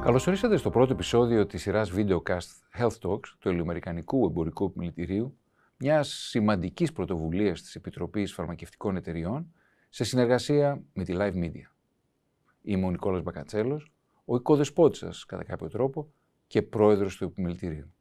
Καλώς ορίσατε στο πρώτο επεισόδιο της σειράς Videocast Health Talks του Ελληνοαμερικανικού Εμπορικού Επιμελητηρίου, μιας σημαντικής πρωτοβουλίας της Επιτροπής Φαρμακευτικών Εταιριών σε συνεργασία με τη Live Media. Είμαι ο Νικόλας Μπακατσέλος, ο οικοδεσπότης σας κατά κάποιο τρόπο και πρόεδρος του Επιμελητηρίου.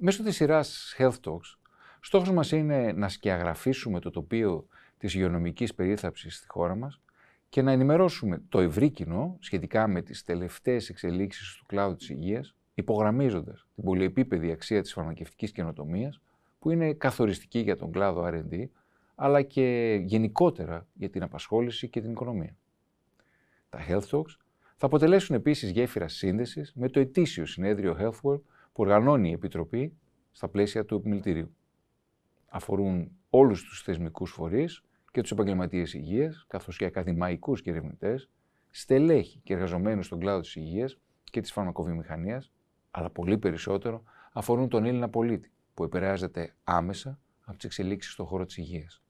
Μέσω της σειράς Health Talks, στόχος μας είναι να σκιαγραφίσουμε το τοπίο της υγειονομικής περίθαψης στη χώρα μας και να ενημερώσουμε το ευρύ κοινό σχετικά με τις τελευταίες εξελίξεις του κλάδου της υγείας, υπογραμμίζοντας την πολυεπίπεδη αξία της φαρμακευτικής καινοτομίας, που είναι καθοριστική για τον κλάδο R&D, αλλά και γενικότερα για την απασχόληση και την οικονομία. Τα Health Talks θα αποτελέσουν επίσης γέφυρα σύνδεσης με το ετήσιο συνέδριο Health World, που οργανώνει η Επιτροπή στα πλαίσια του επιμελητηρίου. Αφορούν όλους τους θεσμικούς φορείς και τους επαγγελματίες υγείας, καθώς και ακαδημαϊκούς και ερευνητές, στελέχη και εργαζομένους στον κλάδο της υγείας και της φαρμακοβιομηχανίας, αλλά πολύ περισσότερο αφορούν τον Έλληνα πολίτη, που επηρεάζεται άμεσα από τις εξελίξεις στον χώρο της υγείας.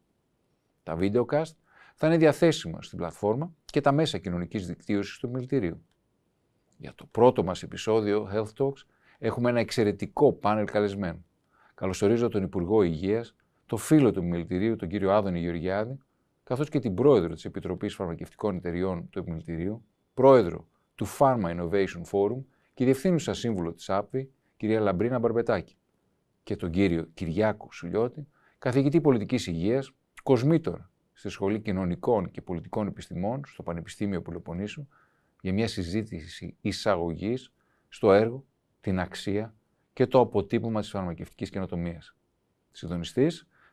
Τα cast θα είναι διαθέσιμα στην πλατφόρμα και τα μέσα κοινωνικής δικτύωσης του επιμελητηρίου. Για το πρώτο μας επεισόδιο Health Talks έχουμε ένα εξαιρετικό πάνελ καλεσμένο. Καλωσορίζω τον Υπουργό Υγείας, το φίλο του Επιμελητηρίου, τον κύριο Άδωνη Γεωργιάδη, καθώς και την πρόεδρο της Επιτροπής Φαρμακευτικών Εταιριών του Επιμελητηρίου, πρόεδρο του Pharma Innovation Forum και διευθύνουσα σύμβουλο της ΑΠΒΗ, κυρία Λαμπρίνα Μπαρμπετάκη, και τον κύριο Κυριάκο Σουλιώτη, καθηγητή πολιτικής υγείας, κοσμήτορα στη Σχολή Κοινωνικών και Πολιτικών Επιστημών στο Πανεπιστήμιο Πελοποννήσου για μια συζήτηση εισαγωγής στο έργο την αξία και το αποτύπωμα της φαρμακευτικής καινοτομίας. Συντονιστής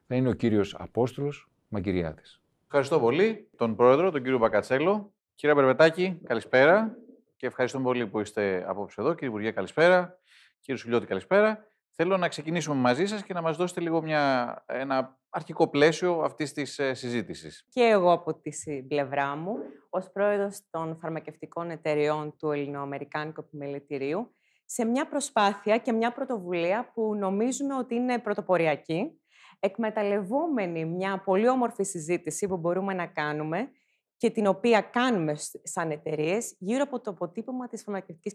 θα είναι ο κύριος Απόστολος Μαγκυριάδης. Ευχαριστώ πολύ τον πρόεδρο, τον κύριο Μπακατσέλο. Κύριε Μπερβετάκη, καλησπέρα και ευχαριστούμε πολύ που είστε απόψε εδώ. Κύριε Υπουργέ, καλησπέρα. Κύριε Σουλιώτη, καλησπέρα. Θέλω να ξεκινήσουμε μαζί σας και να μας δώσετε λίγο μια, ένα αρχικό πλαίσιο αυτής της ε, συζήτησης. Και εγώ από τη πλευρά μου, ως πρόεδρος των φαρμακευτικών εταιριών του Ελληνοαμερικάνικου Επιμελητηρίου, σε μια προσπάθεια και μια πρωτοβουλία που νομίζουμε ότι είναι πρωτοποριακή, εκμεταλλευόμενη μια πολύ όμορφη συζήτηση που μπορούμε να κάνουμε και την οποία κάνουμε σαν εταιρείες γύρω από το αποτύπωμα της φαρμακευτικής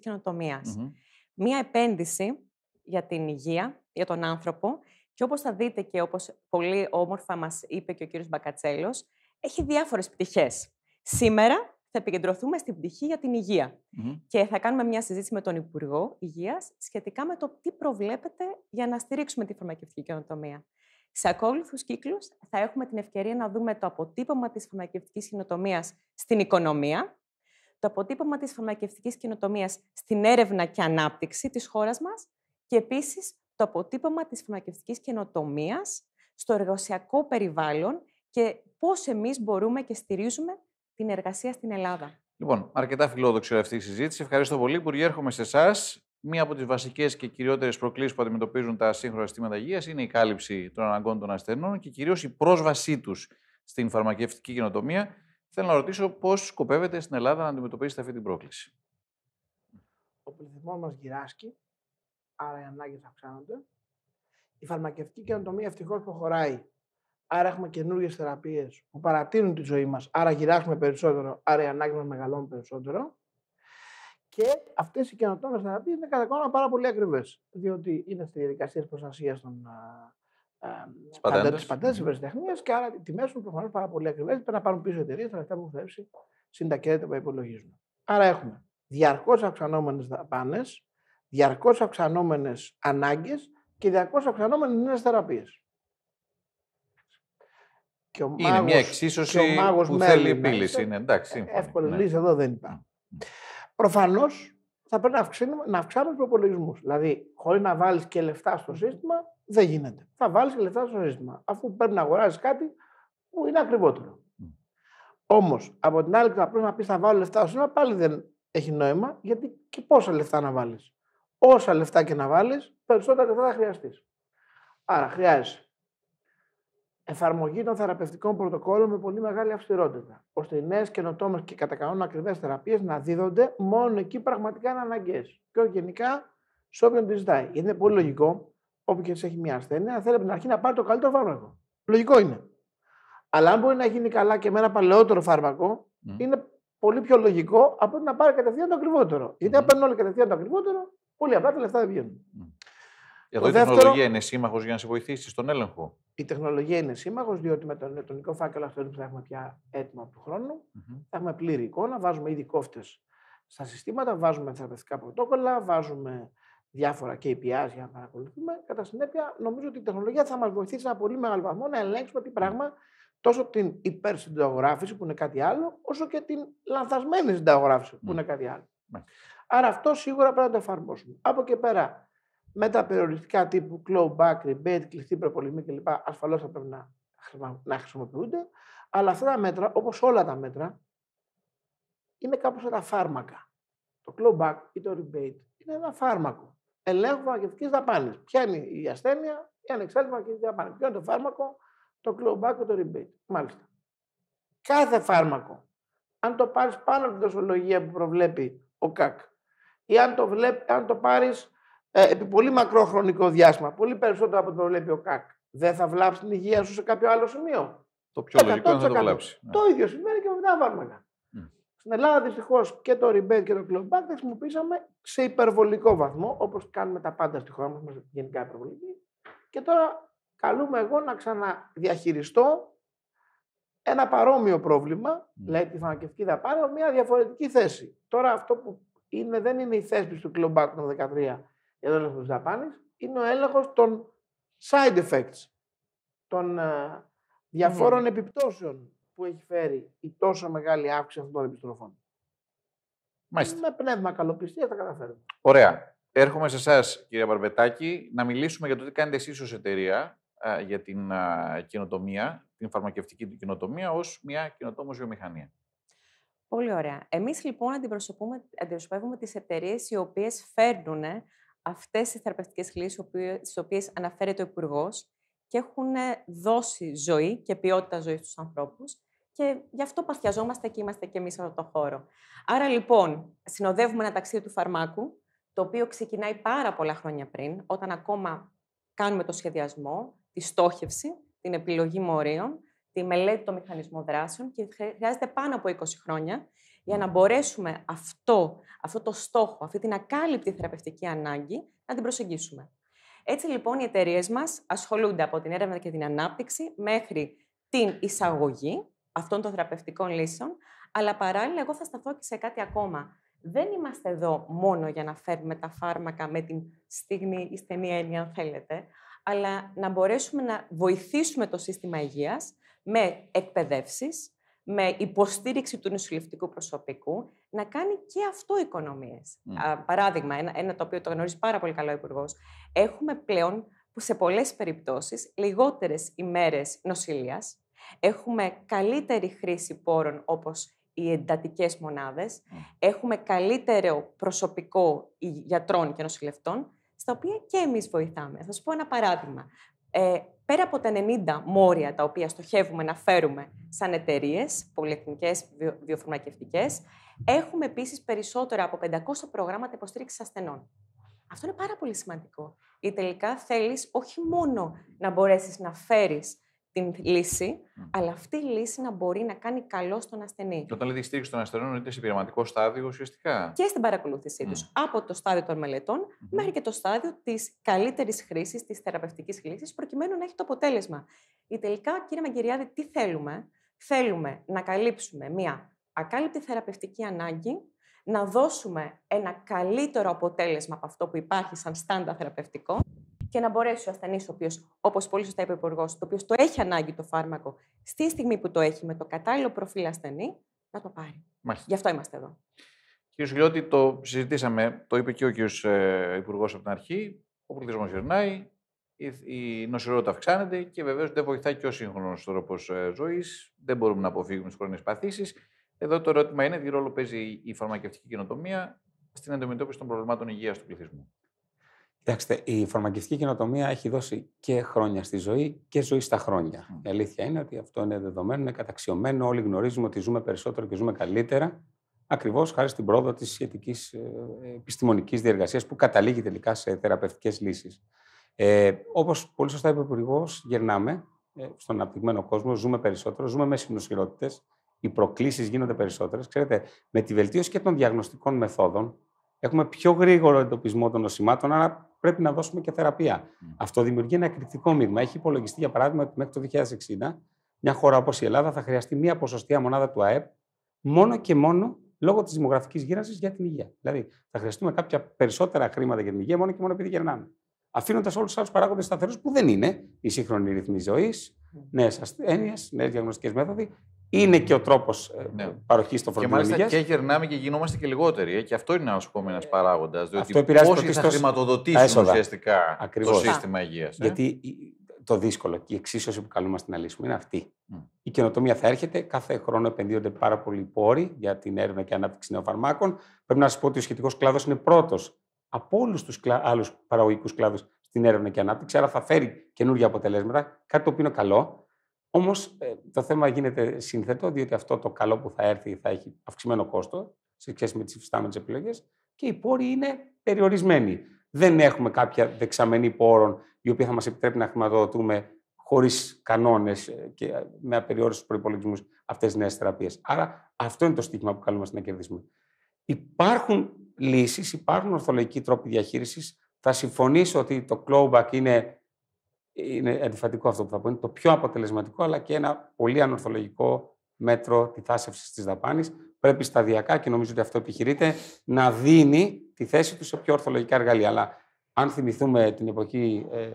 Μια επένδυση για την υγεία, για τον άνθρωπο και όπως θα δείτε και όπως πολύ όμορφα μας είπε και ο κύριος Μπακατσέλος, έχει διάφορες πτυχές. Σήμερα θα επικεντρωθούμε στην πτυχή για την υγεια Και θα κάνουμε μια συζήτηση με τον Υπουργό Υγείας σχετικά με το τι προβλέπεται για να στηρίξουμε τη φαρμακευτική καινοτομία. Σε ακόλουθους κύκλους θα έχουμε την ευκαιρία να δούμε το αποτύπωμα της φαρμακευτικής καινοτομίας στην οικονομία, το αποτύπωμα της φαρμακευτικής καινοτομίας στην έρευνα και ανάπτυξη της χώρας μας και επίσης το αποτύπωμα της φαρμακευτικής καινοτομίας στο εργασιακό περιβάλλον και πώς εμείς μπορούμε και στηρίζουμε την εργασία στην Ελλάδα. Λοιπόν, αρκετά φιλόδοξη αυτή η συζήτηση. Ευχαριστώ πολύ. που έρχομαι σε εσάς. Μία από τις βασικές και κυριότερες προκλήσεις που αντιμετωπίζουν τα σύγχρονα συστήματα υγείας είναι η κάλυψη των αναγκών των ασθενών και κυρίως η πρόσβασή τους στην φαρμακευτική καινοτομία. Θέλω να ρωτήσω πώς σκοπεύετε στην Ελλάδα να αντιμετωπίσετε αυτή την πρόκληση. Ο πληθυσμός μας γυράσκει, άρα οι ανάγκες αυξάνονται. Η φαρμακευτική καινοτομία ευτυχώς προχωράει Άρα έχουμε καινούριε θεραπείες που παρατείνουν τη ζωή μας. Άρα γυράσουμε περισσότερο. Άρα η ανάγκη μα μεγαλώνει περισσότερο. Και αυτές οι καινοτόμες θεραπείες είναι κατά κανόνα πάρα πολύ ακριβές. Διότι είναι στη διαδικασία προστασίας των τις τη ευρεσιτεχνίας και άρα οι τιμές είναι προφανώς πάρα πολύ ακριβές. Πρέπει να πάρουν πίσω εταιρείες τα λεφτά που έχουν θέσει συν που υπολογίζουν. Άρα έχουμε διαρκώς αυξανόμενες δαπάνες, διαρκώς αυξανόμενες ανάγκες και διαρκώς αυξανόμενες νέες θεραπείες. Και ο είναι μια εξίσωση και που θέλει επίλυση. Είναι, εντάξει, σύμφωνη, Εύκολη ναι. λύση εδώ δεν υπάρχει. Προφανώς θα πρέπει να αυξάνουμε, δηλαδή, να τους προπολογισμούς. Δηλαδή, χωρίς να βάλεις και λεφτά στο σύστημα, δεν γίνεται. Θα βάλεις και λεφτά στο σύστημα, αφού πρέπει να αγοράζει κάτι που είναι ακριβότερο. Mm. Όμως, από την άλλη, απλώ να πεις θα βάλω λεφτά στο σύστημα, πάλι δεν έχει νόημα, γιατί και πόσα λεφτά να βάλεις. Όσα λεφτά και να βάλεις, περισσότερα λεφτά θα χρειαστείς. Άρα, χρειάζεσαι εφαρμογή των θεραπευτικών πρωτοκόλων με πολύ μεγάλη αυστηρότητα, ώστε οι νέες καινοτόμες και κατά κανόνα ακριβές θεραπείες να δίδονται μόνο εκεί πραγματικά είναι αναγκαίες και όχι γενικά σε όποιον τη ζητάει. Είναι πολύ λογικό, όποιο και έχει μια ασθένεια, να θέλει από την αρχή να πάρει το καλύτερο φάρμακο. Λογικό είναι. Αλλά αν μπορεί να γίνει καλά και με ένα παλαιότερο φάρμακο, είναι πολύ πιο λογικό από ότι να πάρει κατευθείαν το ακριβότερο. Mm. Γιατί αν παίρνουν όλοι κατευθείαν το ακριβότερο, πολύ απλά τα λεφτά δεν βγαίνουν. Mm. Εδώ η δεύτερο... είναι σύμμαχος για να σε βοηθήσει στον έλεγχο. Η τεχνολογία είναι σύμμαχος, διότι με τον ηλεκτρονικό φάκελο αυτό που θα έχουμε πια έτοιμα του χρόνου, θα έχουμε πλήρη εικόνα, βάζουμε ήδη κόφτες στα συστήματα, βάζουμε θεραπευτικά πρωτόκολλα, βάζουμε διάφορα KPIs για να παρακολουθούμε. Κατά συνέπεια, νομίζω ότι η τεχνολογία θα μας βοηθήσει σε ένα πολύ μεγάλο βαθμό να ελέγξουμε τι πράγμα τόσο την υπερσυνταγογράφηση που είναι κάτι άλλο, όσο και την λανθασμένη συνταγογράφηση που είναι κάτι άλλο. Mm. Άρα αυτό σίγουρα πρέπει να το εφαρμόσουμε. Από και πέρα, με τα περιοριστικά τύπου back, rebate, κλειστή προπολιμή κλπ. ασφαλώς θα πρέπει να, χρησιμοποιούνται. Αλλά αυτά τα μέτρα, όπως όλα τα μέτρα, είναι κάπως τα φάρμακα. Το clawback ή το rebate είναι ένα φάρμακο. Ελέγχου φαρμακευτική δαπάνη. Ποια είναι η ασθένεια, η ανεξάρτητη φαρμακευτική δαπάνη. Ποιο είναι το φάρμακο, το clawback η το rebate. Μάλιστα. Κάθε φάρμακο, αν το πάρεις πάνω από την δοσολογία που προβλέπει ο ΚΑΚ, ή αν το, αν το πάρεις ε, επί πολύ μακρό χρονικό διάστημα, πολύ περισσότερο από το βλέπει ο ΚΑΚ, δεν θα βλάψει την υγεία σου σε κάποιο άλλο σημείο. Το πιο λογικό είναι να το βλάψει. Ναι. Το ίδιο σημαίνει και με τα βάρμακα. Στην Ελλάδα δυστυχώς και το rebate και το κλομπάκ τα χρησιμοποίησαμε σε υπερβολικό βαθμό, όπως κάνουμε τα πάντα στη χώρα μας, γενικά υπερβολική. Και τώρα καλούμε εγώ να ξαναδιαχειριστώ ένα παρόμοιο πρόβλημα, mm. δηλαδή τη φαρμακευτική δαπάνη, μια διαφορετική θέση. Τώρα αυτό που είναι, δεν είναι η θέση του κλομπάκ των 13 για τον έλεγχο τη δαπάνη είναι ο έλεγχος των side effects, των ε, διαφόρων ναι. επιπτώσεων που έχει φέρει η τόσο μεγάλη αύξηση αυτών των επιστροφών. Μάλιστα. Με πνεύμα καλοπιστία θα καταφέρουμε. Ωραία. Έρχομαι σε εσάς, κύριε Παρμπετάκη, να μιλήσουμε για το τι κάνετε εσείς ως εταιρεία ε, για την ε, κοινοτομία, την φαρμακευτική κοινοτομία, ως μια κοινοτόμο βιομηχανία. Πολύ ωραία. Εμείς λοιπόν αντιπροσωπεύουμε τις εταιρείες οι οποίες φέρνουν αυτές οι θεραπευτικές λύσεις στις οποίες αναφέρει ο υπουργός και έχουν ε, δώσει ζωή και ποιότητα ζωή στους ανθρώπους και γι' αυτό παθιαζόμαστε και είμαστε και εμείς σε αυτό το χώρο. Άρα λοιπόν, συνοδεύουμε ένα ταξίδι του φαρμάκου, το οποίο ξεκινάει πάρα πολλά χρόνια πριν, όταν ακόμα κάνουμε το σχεδιασμό, τη στόχευση, την επιλογή μορίων, τη μελέτη των μηχανισμών δράσεων και χρειάζεται πάνω από 20 χρόνια για να μπορέσουμε αυτό, αυτό το στόχο, αυτή την ακάλυπτη θεραπευτική ανάγκη να την προσεγγίσουμε. Έτσι λοιπόν οι εταιρείες μας ασχολούνται από την έρευνα και την ανάπτυξη μέχρι την εισαγωγή αυτών των θεραπευτικών λύσεων, αλλά παράλληλα εγώ θα σταθώ και σε κάτι ακόμα. Δεν είμαστε εδώ μόνο για να φέρουμε τα φάρμακα με την στιγμή ή στενή έννοια, αν θέλετε, αλλά να μπορέσουμε να βοηθήσουμε το σύστημα υγείας με εκπαιδεύσεις, με υποστήριξη του νοσηλευτικού προσωπικού να κάνει και αυτό οικονομίες. Παράδειγμα, ένα, ένα το οποίο το γνωρίζει πάρα πολύ καλό ο Υπουργός. Έχουμε πλέον σε πολλές περιπτώσεις λιγότερες ημέρες νοσηλείας. Έχουμε καλύτερη χρήση πόρων όπως οι εντατικές μονάδες. Έχουμε καλύτερο προσωπικό γιατρών και νοσηλευτών, στα οποία και εμείς βοηθάμε. Θα σου πω ένα παράδειγμα. Ε, πέρα από τα 90 μόρια τα οποία στοχεύουμε να φέρουμε σαν εταιρείες, πολυεθνικές βιοφαρμακευτικές, έχουμε επίσης περισσότερα από 500 προγράμματα υποστήριξης ασθενών. Αυτό είναι πάρα πολύ σημαντικό. Γιατί τελικά θέλεις όχι μόνο να μπορέσεις να φέρεις την λύση, αλλά αυτή η λύση να μπορεί να κάνει καλό στον ασθενή. Και όταν λέτε στήριξη των ασθενών, είναι σε πειραματικό στάδιο ουσιαστικά. Και στην παρακολούθησή mm. τους. Από το στάδιο των μελετων mm μέχρι και το στάδιο της καλύτερης χρήσης, της θεραπευτικής λύσης, προκειμένου να έχει το αποτέλεσμα. Η τελικά, κύριε Μαγκυριάδη, τι θέλουμε. Θέλουμε να καλύψουμε μία ακάλυπτη θεραπευτική ανάγκη, να δώσουμε ένα καλύτερο αποτέλεσμα από αυτό που υπάρχει σαν στάντα θεραπευτικό και να μπορέσει ο ασθενής, ο οποίος, όπως πολύ σωστά είπε ο Υπουργός, το οποίος το έχει ανάγκη το φάρμακο, στη στιγμή που το έχει με το κατάλληλο προφίλ ασθενή, να το πάρει. Μάλιστα. Γι' αυτό είμαστε εδώ. Κύριε Σουλιώτη, το συζητήσαμε, το είπε και ο κύριος ε, Υπουργός από την αρχή. Ο πολιτισμός γυρνάει, η νοσηρότητα αυξάνεται και βεβαίως δεν βοηθάει και ο σύγχρονος τρόπος ε, ζωής. Δεν μπορούμε να αποφύγουμε τις χρόνιες παθήσεις. Εδώ το ερώτημα είναι τι ρόλο παίζει η φαρμακευτική καινοτομία στην αντιμετώπιση των προβλημάτων υγείας του πληθυσμού. Κοιτάξτε, η φαρμακευτική καινοτομία έχει δώσει και χρόνια στη ζωή και ζωή στα χρόνια. Η αλήθεια είναι ότι αυτό είναι δεδομένο, είναι καταξιωμένο. Όλοι γνωρίζουμε ότι ζούμε περισσότερο και ζούμε καλύτερα. Ακριβώς χάρη στην πρόοδο της σχετικής ε, επιστημονικής διεργασίας που καταλήγει τελικά σε θεραπευτικές λύσεις. Ε, Όπως πολύ σωστά είπε ο Υπουργός, γερνάμε ε, στον αναπτυγμένο κόσμο, ζούμε περισσότερο, ζούμε με συνοσυρότητε, οι προκλήσεις γίνονται περισσότερες. Ξέρετε, με τη βελτίωση και των διαγνωστικών μεθόδων, έχουμε πιο γρήγορο εντοπισμό των νοσημάτων, πρέπει να δώσουμε και θεραπεία. Αυτό δημιουργεί ένα εκρηκτικό μείγμα. Έχει υπολογιστεί, για παράδειγμα, ότι μέχρι το 2060 μια χώρα όπως η Ελλάδα θα χρειαστεί μία ποσοστία μονάδα του ΑΕΠ μόνο και μόνο λόγω της δημογραφικής γύρανσης για την υγεία. Δηλαδή, θα χρειαστούμε κάποια περισσότερα χρήματα για την υγεία μόνο και μόνο επειδή γερνάμε. Αφήνοντας όλους τους άλλους παράγοντες σταθερούς που δεν είναι η σύγχρονη ρυθμή ζωή, νέες ασθένειες, νέες διαγνωστικές μέθοδοι είναι και ο τρόπος ε, ναι. παροχής των φροντίδων. Και μάλιστα και γερνάμε και γινόμαστε και λιγότεροι. Ε, και αυτό είναι ένας ε, παράγοντας. Διότι αυτό πόσοι θα χρηματοδοτήσουν ουσιαστικά Ακριβώς. το σύστημα υγείας. Ε? Γιατί το δύσκολο και η εξίσωση που καλούμαστε να λύσουμε είναι αυτή. Mm. Η καινοτομία θα έρχεται. Κάθε χρόνο επενδύονται πάρα πολλοί πόροι για την έρευνα και ανάπτυξη νέων φαρμάκων. Πρέπει να σας πω ότι ο σχετικός κλάδος είναι πρώτος από όλους τους άλλους παραγωγικούς κλάδους στην έρευνα και ανάπτυξη. Άρα θα φέρει καινούργια αποτελέσματα. Κάτι το οποίο είναι καλό. Όμως ε, το θέμα γίνεται σύνθετο, διότι αυτό το καλό που θα έρθει θα έχει αυξημένο κόστο σε σχέση με τις υφιστάμενες επιλογές και οι πόροι είναι περιορισμένοι. Δεν έχουμε κάποια δεξαμενή πόρων η οποία θα μας επιτρέπει να χρηματοδοτούμε χωρίς κανόνες ε, και ε, με απεριόριστους προπολογισμού αυτές τις νέες θεραπείες. Άρα αυτό είναι το στίχημα που καλούμαστε να κερδίσουμε. Υπάρχουν λύσεις, υπάρχουν ορθολογικοί τρόποι διαχείρισης. Θα συμφωνήσω ότι το clawback είναι είναι αντιφατικό αυτό που θα πω. Είναι το πιο αποτελεσματικό, αλλά και ένα πολύ ανορθολογικό μέτρο τη θάσευση της δαπάνης. Πρέπει σταδιακά, και νομίζω ότι αυτό επιχειρείται, να δίνει τη θέση του σε πιο ορθολογικά εργαλεία. Αλλά αν θυμηθούμε την εποχή ε,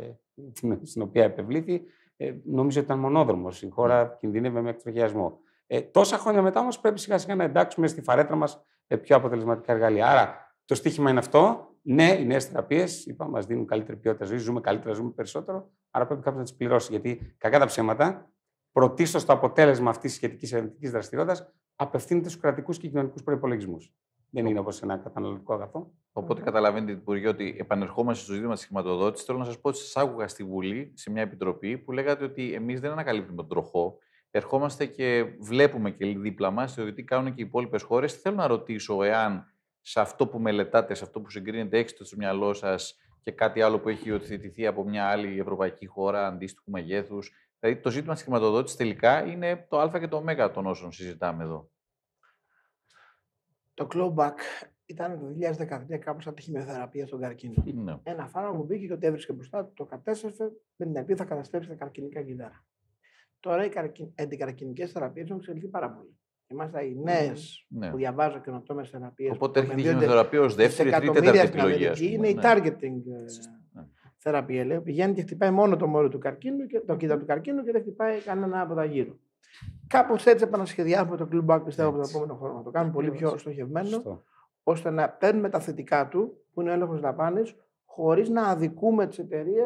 στην οποία επευλήθη, ε, νομίζω ότι ήταν μονόδρομος. Η χώρα ναι. κινδύνευε με εκτροχιασμό. Ε, τόσα χρόνια μετά όμως πρέπει σιγά σιγά να εντάξουμε στη φαρέτρα μας ε, πιο αποτελεσματικά εργαλεία. Άρα το στίχημα είναι αυτό. Ναι, οι νέες θεραπείες μας δίνουν καλύτερη ποιότητα ζωής, ζούμε καλύτερα, ζούμε περισσότερο. Άρα πρέπει κάποιος να τις πληρώσει. Γιατί κακά τα ψέματα, πρωτίστως το αποτέλεσμα αυτής της σχετικής ερευνητικής δραστηριότητας απευθύνεται στους κρατικούς και κοινωνικούς προπολογισμού. Δεν είναι όπως ένα καταναλωτικό αγαθό. Οπότε καταλαβαίνετε, Υπουργέ, ότι επανερχόμαστε στο ζήτημα της χρηματοδότησης. Θέλω να σας πω ότι σας άκουγα στη Βουλή σε μια επιτροπή που λέγατε ότι εμείς δεν ανακαλύπτουμε τον τροχό. Ερχόμαστε και βλέπουμε και δίπλα μας ότι κάνουν και οι υπόλοιπες χώρες. Θέλω να ρωτήσω εάν σε αυτό που μελετάτε, σε αυτό που συγκρίνετε, έχετε στο μυαλό σας και κάτι άλλο που έχει υιοθετηθεί από μια άλλη ευρωπαϊκή χώρα αντίστοιχου μεγέθους. Δηλαδή, το ζήτημα της χρηματοδότησης τελικά είναι το Α και το Ω των όσων συζητάμε εδώ. Το κλόμπακ ήταν το 2013 κάπω σαν τη χημειοθεραπεία στον καρκίνο. Ναι. Ένα φάρμακο μπήκε και ότι έβρισκε μπροστά του, το κατέστρεφε, με την οποία θα καταστρέψει τα καρκινικά κύτταρα. Τώρα οι αντικαρκινικές θεραπείες έχουν εξελιχθεί πάρα πολύ. Είμαστε οι ναι, νέε ναι. που διαβάζω καινοτόμες θεραπείες. Οπότε έχει η θεραπεία ως δεύτερη ή τέταρτη επιλογή. Είναι η ναι. targeting ε, ναι. θεραπεία. Λέω. Πηγαίνει και χτυπάει μόνο το μόριο του καρκίνου και το κύτταρο του καρκίνου και δεν χτυπάει κανένα από τα γύρω. Κάπως έτσι επανασχεδιάζουμε το κλουμπάκ, πιστεύω, από τον επόμενο χρόνο. το κάνουμε πολύ πιο στοχευμένο, ώστε να παίρνουμε τα θετικά του, που είναι ο έλεγχος δαπάνης, χωρίς να αδικούμε τις εταιρείες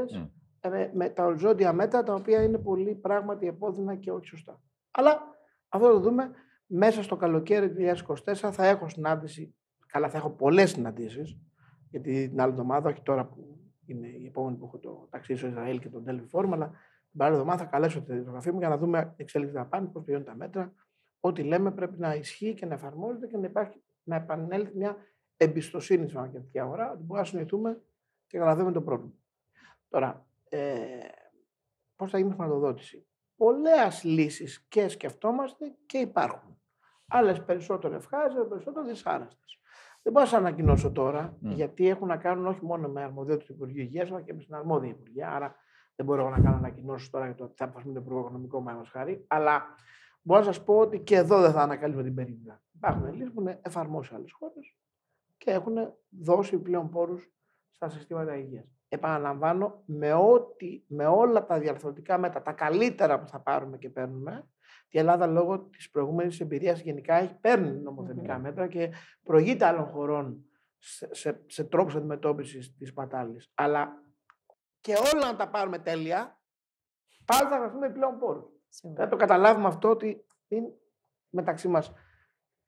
ε, με, με τα οριζόντια μέτρα, τα οποία είναι πολύ πράγματι επώδυνα και όχι σωστά. Αλλά αυτό το δούμε μέσα στο καλοκαίρι του 2024 θα έχω συνάντηση, καλά θα έχω πολλές συναντήσεις. γιατί την άλλη εβδομάδα, όχι τώρα που είναι η επόμενη που έχω το ταξίδι στο Ισραήλ και τον Τέλβι Φόρμα, αλλά την άλλη εβδομάδα θα καλέσω τη διαγραφή μου για να δούμε εξέλιξη να πάνε, πώς πηγαίνουν τα μέτρα. Ό,τι λέμε πρέπει να ισχύει και να εφαρμόζεται και να, υπάρχει, να επανέλθει μια εμπιστοσύνη στην αναγκαστική αγορά, ότι μπορούμε να συνηθούμε και να δούμε το πρόβλημα. Τώρα, ε, πώς θα γίνει η χρηματοδότηση. Πολλές λύσεις και σκεφτόμαστε και υπάρχουν. Άλλες περισσότερο ευχάριστε, περισσότερο δυσάρεστες. Δεν μπορώ να σα ανακοινώσω τώρα, ναι. γιατί έχουν να κάνουν όχι μόνο με αρμοδιότητα του Υπουργείου Υγείας, αλλά και με την αρμόδια Υπουργεία. Άρα δεν μπορώ να κάνω ανακοινώσεις τώρα για το ότι θα με το Υπουργό Οικονομικό, μας χάρη. Αλλά μπορώ να σας πω ότι και εδώ δεν θα ανακαλύψουμε την περίπτωση. Υπάρχουν λύσεις που έχουν εφαρμόσει άλλες χώρες και έχουν δώσει πλέον πόρους στα συστήματα υγείας. Επαναλαμβάνω, με, ό,τι, με όλα τα διαρθρωτικά μέτρα, τα καλύτερα που θα πάρουμε και παίρνουμε, η Ελλάδα λόγω της προηγούμενης εμπειρίας εμπειρίας γενικά παίρνει μέτρα και προηγείται άλλων χωρών σε, σε, σε τρόπους αντιμετώπισης της πατάλης. Αλλά και όλα να τα πάρουμε τέλεια, πάλι θα γραφτούμε επιπλέον πόρους. Θα το καταλάβουμε αυτό ότι είναι μεταξύ μας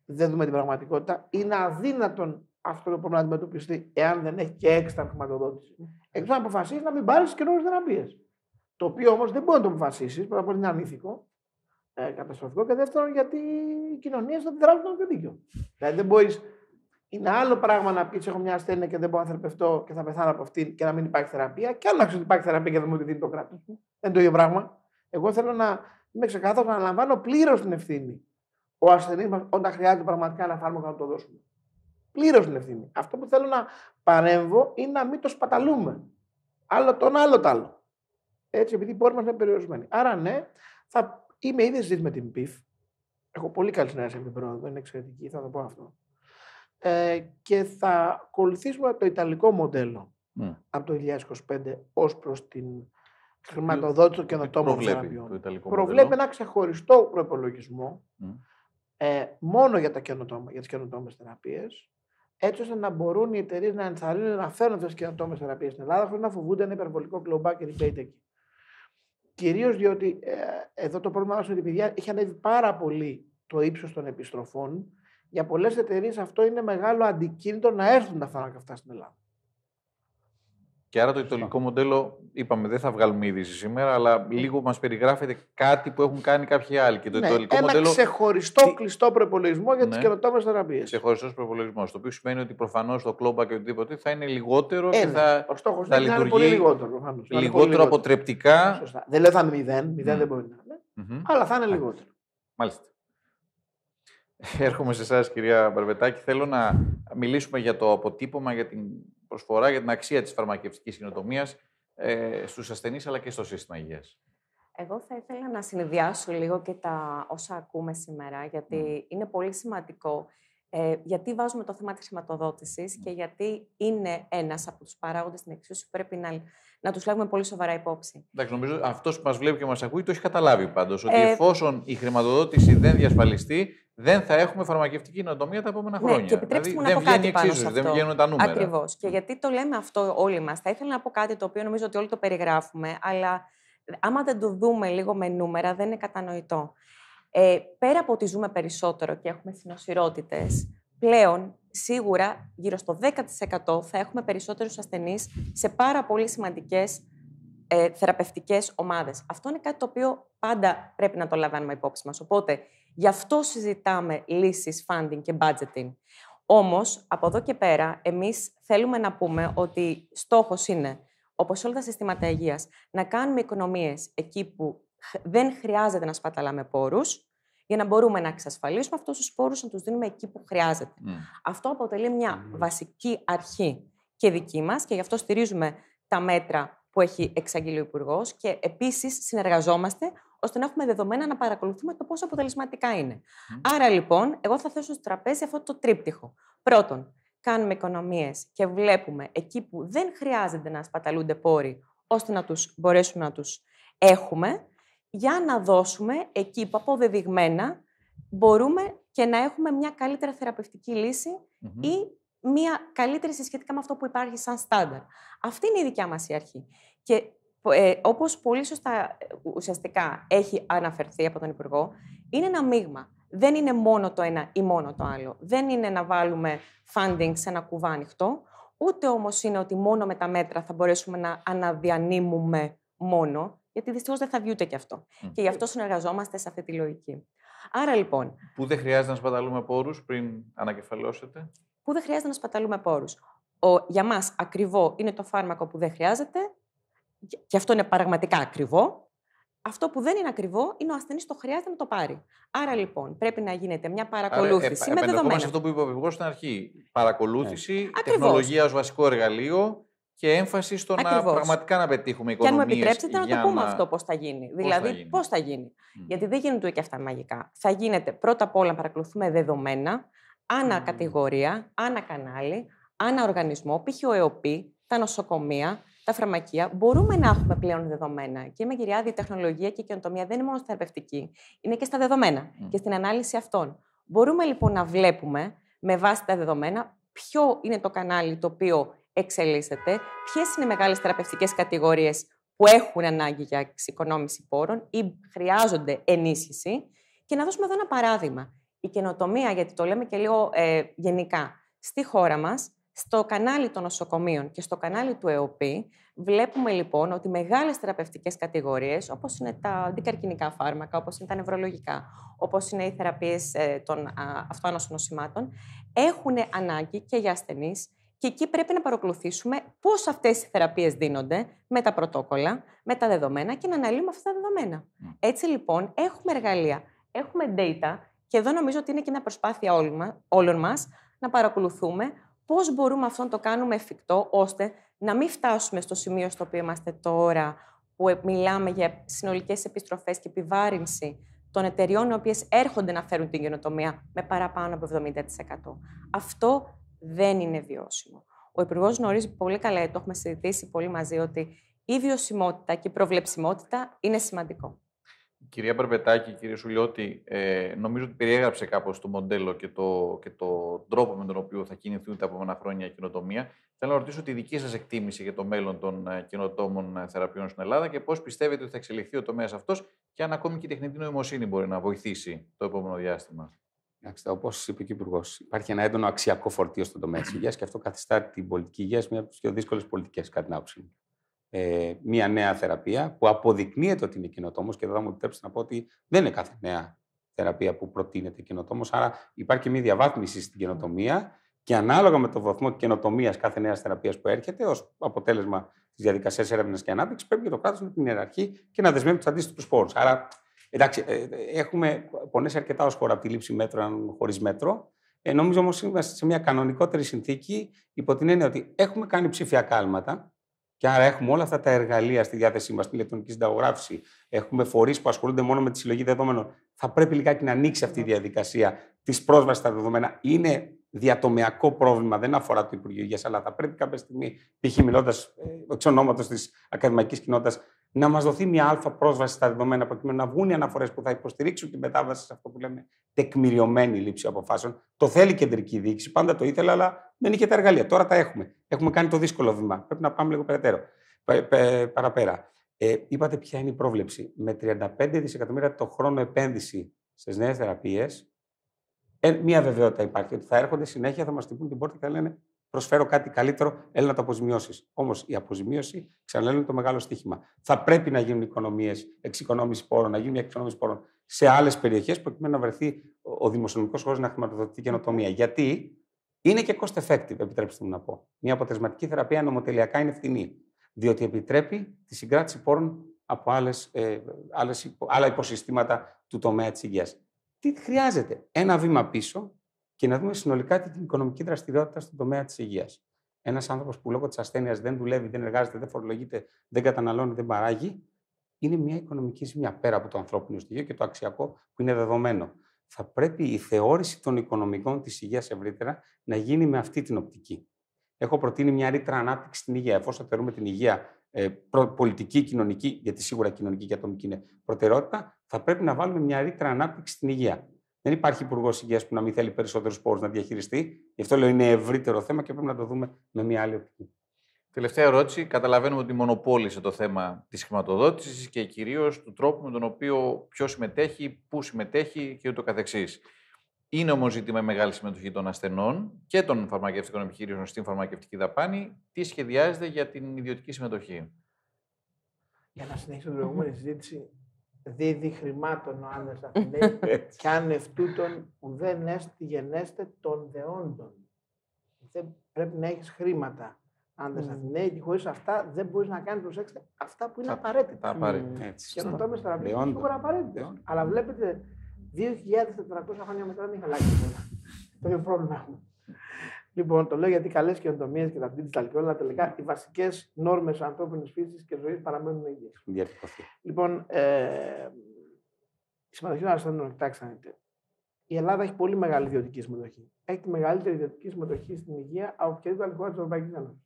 δεν δούμε την πραγματικότητα. Είναι αδύνατον αυτό το πρόβλημα να αντιμετωπιστεί εάν δεν έχει και έξτρα χρηματοδότηση. Εκτό να αποφασίσεις να μην πάρεις καινούριε θεραπείε. Το οποίο όμως δεν μπορεί να το αποφασίσεις, πρώτα απ' όλα είναι ανήθικο ε, καταστροφικό. Και δεύτερον, γιατί οι κοινωνίες δεν δράζουν το δίκιο. Δηλαδή, δεν μπορείς. Είναι άλλο πράγμα να πεις: Έχω μια ασθένεια και δεν μπορώ να θεραπευτώ και θα πεθάνω από αυτήν και να μην υπάρχει θεραπεία. Και άλλο να ξέρω ότι υπάρχει θεραπεία και δεν μου τη δίνει το κράτος. Δεν είναι το ίδιο πράγμα. Εγώ θέλω να είμαι ξεκάθαρος να λαμβάνω πλήρως την ευθύνη. Ο ασθενής μας, όταν χρειάζεται πραγματικά ένα φάρμακο να το δώσουμε. Πλήρως την ευθύνη. Αυτό που θέλω να παρέμβω είναι να μην το σπαταλούμε. Άλλο τον άλλο το άλλο. Έτσι, επειδή οι πόροι μας είναι περιορισμένοι. Άρα, ναι, θα Είμαι ήδη ζητή με την ΠΥΦ, Έχω πολύ καλή συνεργασία με την πρόοδο, είναι εξαιρετική, θα το πω αυτό. Ε, και θα ακολουθήσουμε το ιταλικό μοντέλο ναι. από το 2025 ως προς την χρηματοδότηση των ε, καινοτόμων θεραπείων. Προβλέπει ένα ξεχωριστό προπολογισμό ναι. ε, μόνο για, τα καινοτόμα, για τις καινοτόμες θεραπείες έτσι ώστε να μπορούν οι εταιρείες να ενθαρρύνουν να φέρουν αυτές τις καινοτόμες θεραπείες στην Ελλάδα χωρίς να φοβούνται ένα υπερβολικό κλομπάκι debate εκεί. Κυρίως διότι ε, εδώ το πρόβλημα είναι ότι παιδιά έχει ανέβει πάρα πολύ το ύψος των επιστροφών. Για πολλές εταιρείες αυτό είναι μεγάλο αντικίνητο να έρθουν τα φάρμακα αυτά στην Ελλάδα. Και άρα το ιτωλικό μοντέλο, είπαμε, δεν θα βγάλουμε είδηση σήμερα, αλλά λίγο μας περιγράφεται κάτι που έχουν κάνει κάποιοι άλλοι. Και το ναι, ένα μοντέλο. ξεχωριστό τι... κλειστό προπολογισμό για ναι, τι καινοτόμες θεραπείες. Ξεχωριστός προπολογισμός. Το οποίο σημαίνει ότι προφανώς το κλόμπα και οτιδήποτε θα είναι λιγότερο ένα. και ε, ναι. θα, ο στόχος θα, θα λειτουργεί. πολύ λιγότερο, προφανώς. λιγότερο, λιγότερο αποτρεπτικά. Σωστά. Δεν λέω θα είναι μηδέν, μηδέν mm. δεν μπορεί να είναι, mm-hmm. αλλά θα είναι λιγότερο. Μάλιστα. Έρχομαι σε εσάς, κυρία Μπαρβετάκη. Θέλω να μιλήσουμε για το αποτύπωμα, για την προσφορά για την αξία της φαρμακευτικής κοινοτομίας ε, στους ασθενείς αλλά και στο σύστημα υγείας. Εγώ θα ήθελα να συνδυάσω λίγο και τα όσα ακούμε σήμερα, γιατί ναι. είναι πολύ σημαντικό. Ε, γιατί βάζουμε το θέμα της χρηματοδότησης και ναι. γιατί είναι ένας από τους παράγοντες στην εξίσωση που πρέπει να, να τους λάβουμε πολύ σοβαρά υπόψη. Εντάξει, νομίζω αυτός που μας βλέπει και μας ακούει το έχει καταλάβει πάντως, ότι ε, εφόσον η χρηματοδότηση δεν διασφαλιστεί, δεν θα έχουμε φαρμακευτική καινοτομία τα επόμενα ναι, χρόνια. και επιτρέψτε δηλαδή, μου να δεν πω κάτι εξίσου, Δεν βγαίνουν τα νούμερα. Ακριβώς. Και γιατί το λέμε αυτό όλοι μας. Θα ήθελα να πω κάτι το οποίο νομίζω ότι όλοι το περιγράφουμε, αλλά άμα δεν το δούμε λίγο με νούμερα, δεν είναι κατανοητό. Ε, πέρα από ότι ζούμε περισσότερο και έχουμε συνοσυρότητες, πλέον σίγουρα γύρω στο 10% θα έχουμε περισσότερους ασθενείς σε πάρα πολύ σημαντικές ε, θεραπευτικές ομάδες. Αυτό είναι κάτι το οποίο πάντα πρέπει να το λαμβάνουμε υπόψη μας. Οπότε Γι' αυτό συζητάμε λύσεις, funding και budgeting. Όμως, από εδώ και πέρα, εμείς θέλουμε να πούμε ότι στόχος είναι, όπως όλα τα συστήματα υγείας, να κάνουμε οικονομίες εκεί που δεν χρειάζεται να σπαταλάμε πόρους, για να μπορούμε να εξασφαλίσουμε αυτούς τους πόρους, να τους δίνουμε εκεί που χρειάζεται. Ναι. Αυτό αποτελεί μια ναι. βασική αρχή και δική μας και γι' αυτό στηρίζουμε τα μέτρα που έχει εξαγγείλει ο Υπουργός και επίσης συνεργαζόμαστε ώστε να έχουμε δεδομένα να παρακολουθούμε το πόσο αποτελεσματικά είναι. Άρα λοιπόν, εγώ θα θέσω στο τραπέζι αυτό το τρίπτυχο. Πρώτον, κάνουμε οικονομίες και βλέπουμε εκεί που δεν χρειάζεται να σπαταλούνται πόροι, ώστε να τους μπορέσουμε να τους έχουμε, για να δώσουμε εκεί που αποδεδειγμένα μπορούμε και να έχουμε μια καλύτερα θεραπευτική λύση ή μία καλύτερη σε σχετικά με αυτό που υπάρχει σαν στάνταρ. Αυτή είναι η δικιά μας η αρχή. Και ε, όπως πολύ σωστά ε, ουσιαστικά έχει αναφερθεί από τον Υπουργό, είναι ένα μείγμα. Δεν είναι μόνο το ένα ή μόνο το άλλο. Δεν είναι να βάλουμε funding σε ένα κουβά ανοιχτό, ούτε όμως είναι ότι μόνο με τα μέτρα θα μπορέσουμε να αναδιανύμουμε μόνο, γιατί δυστυχώς δεν θα βγει ούτε και αυτό. Και γι' αυτό συνεργαζόμαστε σε αυτή τη λογική. Άρα λοιπόν. Που δεν χρειάζεται να σπαταλούμε πόρους πριν ανακεφαλώσετε που δεν χρειάζεται να σπαταλούμε πόρους. Για μας ακριβό είναι το φάρμακο που δεν χρειάζεται, και αυτό είναι πραγματικά ακριβό. Αυτό που δεν είναι ακριβό είναι ο ασθενής το χρειάζεται να το πάρει. Άρα λοιπόν πρέπει να γίνεται μια παρακολούθηση Άρα, με δεδομένα. σε αυτό που είπαμε ο στην αρχή. Παρακολούθηση, ναι. τεχνολογία ως βασικό εργαλείο και έμφαση στο να πραγματικά να πετύχουμε οικονομίες. Και αν μου επιτρέψετε να το πούμε αυτό πώς θα γίνει. δηλαδή πώς θα γίνει. Δηλαδή, Γιατί δεν γίνονται και αυτά μαγικά. Θα γίνεται πρώτα απ' όλα να παρακολουθούμε δεδομένα ανά κατηγορία, ανά κανάλι, ανά οργανισμό, π.χ. ο ΕΟΠΗ, τα νοσοκομεία, τα φαρμακεία, μπορούμε να έχουμε πλέον δεδομένα. Και με κυριάδη, η τεχνολογία και η καινοτομία δεν είναι μόνο στη θεραπευτική, είναι και στα δεδομένα και στην ανάλυση αυτών. Μπορούμε λοιπόν να βλέπουμε με βάση τα δεδομένα ποιο είναι το κανάλι το οποίο εξελίσσεται, ποιες είναι οι μεγάλες θεραπευτικές κατηγορίες που έχουν ανάγκη για εξοικονόμηση πόρων ή χρειάζονται ενίσχυση. Και να δώσουμε εδώ ένα παράδειγμα η καινοτομία, γιατί το λέμε και λίγο ε, γενικά, στη χώρα μας, στο κανάλι των νοσοκομείων και στο κανάλι του ΕΟΠΗ, βλέπουμε λοιπόν ότι μεγάλες θεραπευτικές κατηγορίες, όπως είναι τα αντικαρκυνικά φάρμακα, όπως είναι τα νευρολογικά, όπως είναι οι θεραπείες ε, των αυτοάνωσων νοσημάτων, έχουν ανάγκη και για ασθενείς και εκεί πρέπει να παρακολουθήσουμε πώς αυτές οι θεραπείες δίνονται με τα πρωτόκολλα, με τα δεδομένα και να αναλύουμε αυτά τα δεδομένα. Έτσι λοιπόν έχουμε εργαλεία, έχουμε data και εδώ νομίζω ότι είναι και μια προσπάθεια όλων μας να παρακολουθούμε πώς μπορούμε αυτό να το κάνουμε εφικτό, ώστε να μην φτάσουμε στο σημείο στο οποίο είμαστε τώρα, που ε, μιλάμε για συνολικές επιστροφές και επιβάρυνση των εταιριών οι οποίες έρχονται να φέρουν την καινοτομία με παραπάνω από 70%. Αυτό δεν είναι βιώσιμο. Ο Υπουργός γνωρίζει πολύ καλά, το έχουμε συζητήσει πολύ μαζί, ότι η βιωσιμότητα και η προβλεψιμότητα είναι σημαντικό κυρία Μπαρμπετάκη, κύριε Σουλιώτη, ε, νομίζω ότι περιέγραψε κάπως το μοντέλο και το, το τρόπο με τον οποίο θα κινηθούν τα επόμενα χρόνια η κοινοτομία. Θέλω να ρωτήσω τη δική σας εκτίμηση για το μέλλον των ε, κοινοτόμων ε, θεραπείων στην Ελλάδα και πώς πιστεύετε ότι θα εξελιχθεί ο τομέας αυτός και αν ακόμη και η τεχνητή νοημοσύνη μπορεί να βοηθήσει το επόμενο διάστημα. Κοιτάξτε, όπως είπε και ο Υπουργός, υπάρχει ένα έντονο αξιακό φορτίο στον τομέα της υγείας και αυτό καθιστά την πολιτική υγείας μια από τις πιο δύσκολες πολιτικές, κατά την άποψή μου ε, μια νέα θεραπεία που αποδεικνύεται ότι είναι καινοτόμος και εδώ θα μου επιτρέψετε να πω ότι δεν είναι κάθε νέα θεραπεία που προτείνεται καινοτόμος. Άρα υπάρχει και μια διαβάθμιση στην καινοτομία και ανάλογα με το βαθμό καινοτομίας κάθε νέας θεραπείας που έρχεται, ως αποτέλεσμα της διαδικασίας έρευνας και ανάπτυξης, πρέπει και το κράτος να την ιεραρχεί και να δεσμεύει τους αντίστοιχους πόρους. Άρα, εντάξει, ε, ε, έχουμε πονέσει αρκετά ως χώρα από τη λήψη μέτρων χωρίς μέτρο. Ε, νομίζω όμως είμαστε σε μια κανονικότερη συνθήκη υπό την έννοια ότι έχουμε κάνει ψηφιακά άλματα. Και άρα έχουμε όλα αυτά τα εργαλεία στη διάθεσή μας, την ηλεκτρονική συνταγογράφηση. Έχουμε φορείς που ασχολούνται μόνο με τη συλλογή δεδομένων. Θα πρέπει λιγάκι να ανοίξει αυτή η διαδικασία της πρόσβασης στα δεδομένα. Είναι διατομιακό πρόβλημα, δεν αφορά το Υπουργείο Υγείας, αλλά θα πρέπει κάποια στιγμή, π.χ. μιλώντας ε, εξ ονόματος της ακαδημαϊκής κοινότητας, να μας δοθεί μια αλφα πρόσβαση στα δεδομένα προκειμένου να βγουν οι αναφορές που θα υποστηρίξουν την μετάβαση σε αυτό που λέμε τεκμηριωμένη λήψη αποφάσεων. Το θέλει η κεντρική διοίκηση, πάντα το ήθελα, αλλά δεν είχε τα εργαλεία. Τώρα τα έχουμε. Έχουμε κάνει το δύσκολο βήμα. Πρέπει να πάμε λίγο περαιτέρω. Παραπέρα. Ε, είπατε ποια είναι η πρόβλεψη. Με 35 δισεκατομμύρια το χρόνο επένδυση στις νέες θεραπείες, ε, μία βεβαιότητα υπάρχει ότι θα έρχονται συνέχεια, θα μας τυπούν την πόρτα και θα λένε προσφέρω κάτι καλύτερο, έλα να το αποζημιώσεις. Όμως η αποζημίωση, ξαναλέω, είναι το μεγάλο στοίχημα. Θα πρέπει να γίνουν οικονομίες, εξοικονόμηση πόρων, να γίνουν οι εξοικονόμηση πόρων σε άλλες περιοχές, προκειμένου να βρεθεί ο δημοσιονομικός χώρος να χρηματοδοτεί καινοτομία. Γιατί είναι και cost effective, επιτρέψτε μου να πω. Μια αποτελεσματική θεραπεία νομοτελειακά είναι φθηνή. Διότι επιτρέπει τη συγκράτηση πόρων από άλλες, ε, άλλα υποσυστήματα του τομέα της υγείας. Τι χρειάζεται, ένα βήμα πίσω και να δούμε συνολικά την οικονομική δραστηριότητα στον τομέα της υγείας. Ένας άνθρωπος που λόγω της ασθένειας δεν δουλεύει, δεν εργάζεται, δεν φορολογείται, δεν καταναλώνει, δεν παράγει, είναι μια οικονομική ζημιά πέρα από το ανθρώπινο στοιχείο και το αξιακό που είναι δεδομένο. Θα πρέπει η θεώρηση των οικονομικών της υγείας ευρύτερα να γίνει με αυτή την οπτική. Έχω προτείνει μια ρήτρα ανάπτυξης στην υγεία. Εφόσον θεωρούμε την υγεία ε, πολιτική, κοινωνική, γιατί σίγουρα κοινωνική και ατομική είναι προτεραιότητα, θα πρέπει να βάλουμε μια ρήτρα ανάπτυξης στην υγεία. Δεν υπάρχει υπουργός υγείας που να μην θέλει περισσότερους πόρους να διαχειριστεί. Γι' αυτό λέω είναι ευρύτερο θέμα και πρέπει να το δούμε με μια άλλη οπτική. Τελευταία ερώτηση. Καταλαβαίνουμε ότι μονοπόλησε το θέμα της χρηματοδότησης και κυρίως του τρόπου με τον οποίο ποιος συμμετέχει, πού συμμετέχει και ούτω καθεξής. Είναι όμως ζήτημα μεγάλη συμμετοχή των ασθενών και των φαρμακευτικών επιχειρήσεων στην φαρμακευτική δαπάνη. Τι σχεδιάζεται για την ιδιωτική συμμετοχή. Για να συνεχίσω την προηγούμενη συζήτηση, δίδει χρημάτων ο άνδρας Αθηναίος και αν ευτούτον ουδέν έστι γενέστε των δεόντων. Δεν πρέπει να έχεις χρήματα άνδρας mm. Αθηναίοι και χωρίς αυτά δεν μπορείς να κάνεις προσέξτε αυτά που είναι απαραίτητα. και αυτό με στραβή είναι σίγουρα απαραίτητο. Αλλά βλέπετε 2.400 χρόνια μετά δεν είχα αλλάξει Το πρόβλημα Λοιπόν, το λέω γιατί καλές καινοτομίες και τα digital και όλα τελικά οι βασικές νόρμες ανθρώπινης φύσης και ζωής παραμένουν ίδιες. Λοιπόν, ε, η συμμετοχή των Αριστοτέλων, κοιτάξτε. Η Ελλάδα έχει πολύ μεγάλη ιδιωτική συμμετοχή. Έχει τη μεγαλύτερη ιδιωτική συμμετοχή στην υγεία από οποιαδήποτε άλλη χώρα της Ευρωπαϊκής Ένωσης.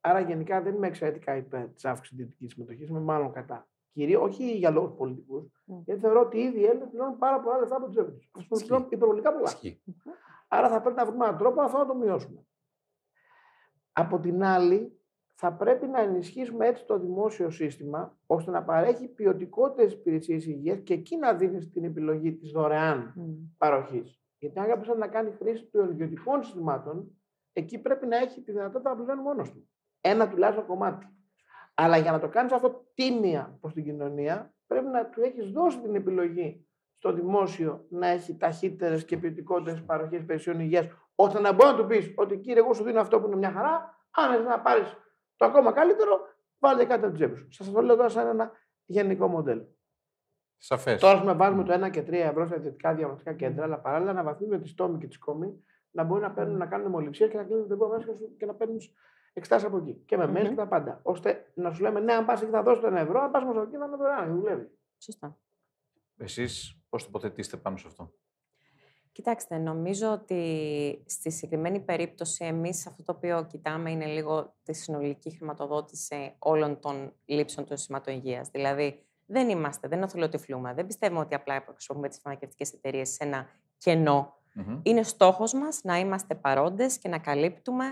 Άρα, γενικά δεν είμαι εξαιρετικά υπέρ της αύξησης της ιδιωτικής συμμετοχής, είμαι μάλλον κατά. Κυρίω, όχι για λόγους πολιτικούς, mm. Ναι. γιατί θεωρώ ότι ήδη οι Έλληνες πληρώνουν πάρα πολλά λεφτά από τους Έλληνε. πληρώνουν υπερβολικά πολλά. Άρα θα πρέπει να βρούμε έναν τρόπο αυτό να το μειώσουμε. Από την άλλη, θα πρέπει να ενισχύσουμε έτσι το δημόσιο σύστημα, ώστε να παρέχει ποιοτικότερες υπηρεσίες υγείας και εκεί να δίνεις την επιλογή της δωρεάν mm. Ναι. παροχής. Γιατί αν κάποιος να κάνει χρήση των ιδιωτικών συστημάτων, εκεί πρέπει να έχει τη δυνατότητα να πληρώνει μόνος του. Ένα τουλάχιστον κομμάτι. Αλλά για να το κάνεις αυτό τίμια προς την κοινωνία, πρέπει να του έχεις δώσει την επιλογή στο δημόσιο να έχει ταχύτερες και ποιοτικότερες παροχές υπηρεσιών υγείας, ώστε να μπορεί να του πεις ότι κύριε εγώ σου δίνω αυτό που είναι μια χαρά, αν θες να πάρεις το ακόμα καλύτερο, βάλτε κάτι από την τσέπη σου. Σας το λέω τώρα σαν ένα γενικό μοντέλο. Σαφές. Τώρα με βάζουμε το 1 και 3 ευρώ στα ιδιωτικά διαγνωστικά κέντρα, αλλά παράλληλα να βαθύνουμε τη στόμη και τη κόμη να μπορούν να, παίρνουν, να κάνουν μολυψία και να κλείνουν και να παίρνουν εξετάσει από εκεί. Και με mm και τα πάντα. Ώστε να σου λέμε, ναι, αν πας εκεί θα δώσει ένα ευρώ, αν πας όμω εκεί θα είναι δωρεάν, δουλεύει. Σωστά. Εσείς πώς τοποθετήσετε πάνω σε αυτό. Κοιτάξτε, νομίζω ότι στη συγκεκριμένη περίπτωση εμείς αυτό το οποίο κοιτάμε είναι λίγο τη συνολική χρηματοδότηση όλων των λήψεων των υγείας. Δηλαδή, δεν είμαστε, δεν οθολοτυφλούμε, δεν πιστεύουμε ότι απλά εκπροσωπούμε τις φαρμακευτικές εταιρείες σε ένα Είναι στόχος μας να είμαστε παρόντες και να καλύπτουμε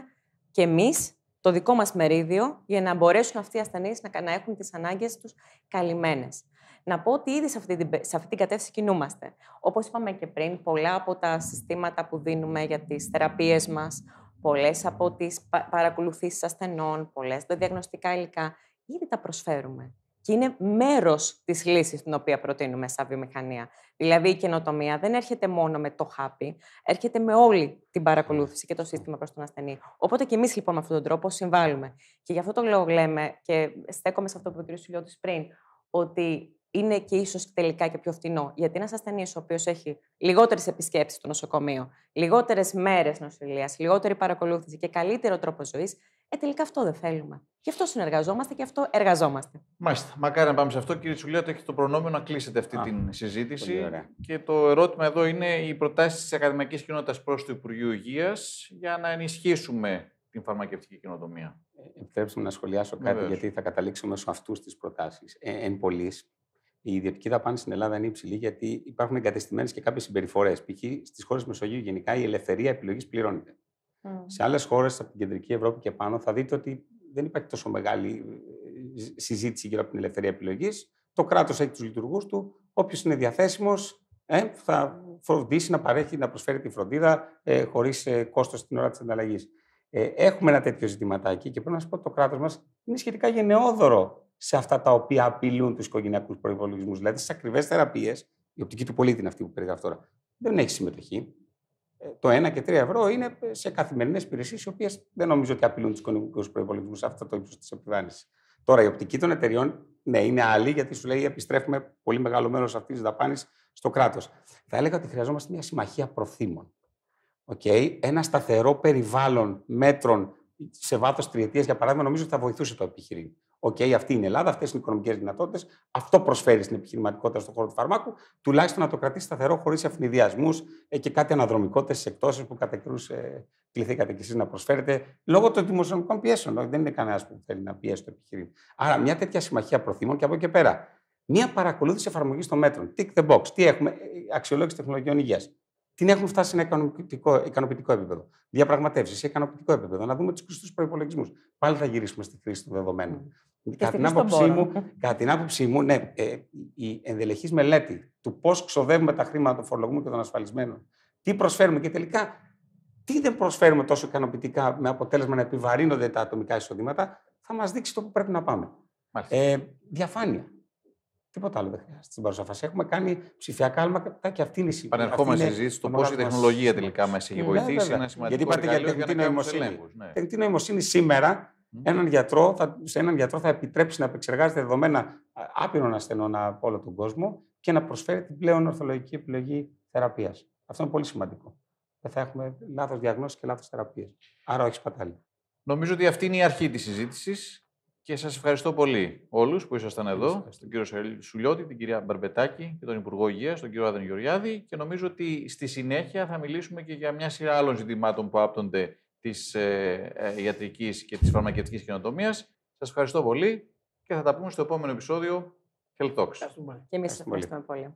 και εμείς το δικό μας μερίδιο για να μπορέσουν αυτοί οι ασθενείς να, να έχουν τις ανάγκες τους καλυμμένες. Να πω ότι ήδη σε αυτή, την, σε αυτή την κατεύθυνση κινούμαστε. Όπως είπαμε και πριν, πολλά από τα συστήματα που δίνουμε για τις θεραπείες μας, πολλές από τις παρακολουθήσεις ασθενών, πολλές τα διαγνωστικά υλικά, ήδη τα προσφέρουμε και είναι μέρος της λύσης την οποία προτείνουμε σαν βιομηχανία. Δηλαδή η καινοτομία δεν έρχεται μόνο με το χάπι, έρχεται με όλη την παρακολούθηση και το σύστημα προς τον ασθενή. Οπότε και εμείς λοιπόν με αυτόν τον τρόπο συμβάλλουμε. Και γι' αυτό το λόγο λέμε και στέκομαι σε αυτό που είπε ο κ. πριν, ότι είναι και ίσως τελικά και πιο φτηνό. Γιατί ένας ασθενής ο οποίος έχει λιγότερες επισκέψεις στο νοσοκομείο, λιγότερες μέρες νοσηλείας, λιγότερη παρακολούθηση και καλύτερο τρόπο ζωής, ε, τελικά αυτό δεν θέλουμε. Γι' αυτό συνεργαζόμαστε και αυτό εργαζόμαστε. Μάλιστα. Μακάρι να πάμε σε αυτό. Κύριε Τσουλία, το έχετε το προνόμιο να κλείσετε αυτή Α, την συζήτηση. Και το ερώτημα εδώ είναι οι προτάσεις της Ακαδημαϊκής Κοινότητας προς το Υπουργείο Υγείας για να ενισχύσουμε την φαρμακευτική κοινοτομία. Ε, επιτρέψτε μου να σχολιάσω κάτι, γιατί θα καταλήξω μέσω αυτούς τις προτάσεις. Ε, εν πολλής, η ιδιωτική δαπάνη στην Ελλάδα είναι υψηλή, γιατί υπάρχουν εγκατεστημένες και κάποιες συμπεριφορές. Π.χ. στις χώρες Μεσογείου, γενικά η ελευθερία επιλογής πληρώνεται. Σε άλλες χώρες από την κεντρική Ευρώπη και πάνω θα δείτε ότι δεν υπάρχει τόσο μεγάλη ε, συζήτηση γύρω από την ελευθερία επιλογής. Το κράτος έχει τους λειτουργούς του. Όποιος είναι διαθέσιμος ε, θα φροντίσει να να προσφέρει τη φροντίδα ε, χωρίς ε, κόστος την ώρα της ανταλλαγής. έχουμε ένα τέτοιο ζητηματάκι και πρέπει να σας πω ότι το κράτος μας είναι σχετικά γενναιόδωρο σε αυτά τα οποία απειλούν τους οικογενειακούς προπολογισμού. Δηλαδή στις ακριβές θεραπείες, η οπτική του πολίτη είναι αυτή που περιγράφω τώρα. Δεν έχει συμμετοχή. Ε, το 1 και 3 ευρώ είναι σε καθημερινές υπηρεσίες, οι οποίες δεν νομίζω ότι απειλούν τους οικονομικούς προπολογισμού σε αυτό το ύψος της επιβάρυνσης. Τώρα, η οπτική των εταιριών, ναι, είναι άλλη, γιατί σου λέει επιστρέφουμε πολύ μεγάλο μέρος αυτής της δαπάνης στο κράτος. Θα έλεγα ότι χρειαζόμαστε μια συμμαχία προθύμων. Okay. Ένα σταθερό περιβάλλον μέτρων σε βάθος τριετίας, για παράδειγμα, νομίζω ότι θα βοηθούσε το επιχειρήν. Οκ, okay, αυτή είναι η Ελλάδα, αυτές είναι οι οικονομικές δυνατότητες. Αυτό προσφέρει στην επιχειρηματικότητα στον χώρο του φαρμάκου, τουλάχιστον να το κρατήσει σταθερό χωρίς ευνηδιασμούς ε, και κάτι αναδρομικότητες στις εκτόσεις που κατά καιρούς ε, κληθήκατε κι εσείς να προσφέρετε λόγω των δημοσιονομικών πιέσεων. Δεν είναι κανένας που θέλει να πιέσει το επιχειρήν. Άρα, μια τέτοια συμμαχία προθύμων και από εκεί πέρα. Μια παρακολούθηση εφαρμογής των μέτρων. Tick the box. Τι έχουμε, ε, ε, αξιολόγηση τεχνολογιών υγείας. Την έχουν φτάσει σε ένα ικανοποιητικό, ικανοποιητικό επίπεδο. Διαπραγματεύσεις σε ικανοποιητικό επίπεδο. Να δούμε τους κλειστούς προπολογισμού. Πάλι θα γυρίσουμε στη χρήση των δεδομένων. Mm. Κατά την, άποψή μου, κατά την άποψή μου, ναι, ε, η ενδελεχής μελέτη του πώς ξοδεύουμε τα χρήματα των φορολογούμενων και των ασφαλισμένων, τι προσφέρουμε και τελικά τι δεν προσφέρουμε τόσο ικανοποιητικά με αποτέλεσμα να επιβαρύνονται τα ατομικά εισοδήματα, θα μας δείξει το που πρέπει να πάμε. Ε, διαφάνεια. Τίποτα άλλο δεν χρειάζεται στην παρούσα Έχουμε κάνει ψηφιακά άλματα και αυτή είναι η συμβουλή. Πανερχόμαστε στη συζήτηση το πώς η τεχνολογία τελικά μα έχει βοηθήσει. Ναι, ένα σημαντικό Γιατί Η ναι. τεχνητή νοημοσύνη σήμερα Έναν γιατρό θα, σε έναν γιατρό θα επιτρέψει να επεξεργάζεται δεδομένα άπειρων ασθενών από όλο τον κόσμο και να προσφέρει την πλέον ορθολογική επιλογή θεραπείας. Αυτό είναι πολύ σημαντικό. Δεν θα έχουμε λάθος διαγνώσεις και λάθος θεραπεία. Άρα, όχι σπατάλη. Νομίζω ότι αυτή είναι η αρχή της συζήτησης και σας ευχαριστώ πολύ όλους που ήσασταν εδώ. Τον κύριο Σουλιώτη, την κυρία Μπαρμπετάκη και τον Υπουργό Υγείας, τον κύριο Άδεν Γεωργιάδη. Και νομίζω ότι στη συνέχεια θα μιλήσουμε και για μια σειρά άλλων ζητημάτων που άπτονται της ε, ε, ιατρικής και της φαρμακευτικής καινοτομίας. Σας ευχαριστώ πολύ και θα τα πούμε στο επόμενο επεισόδιο Health Talks. Και εμείς σας ευχαριστούμε πολύ.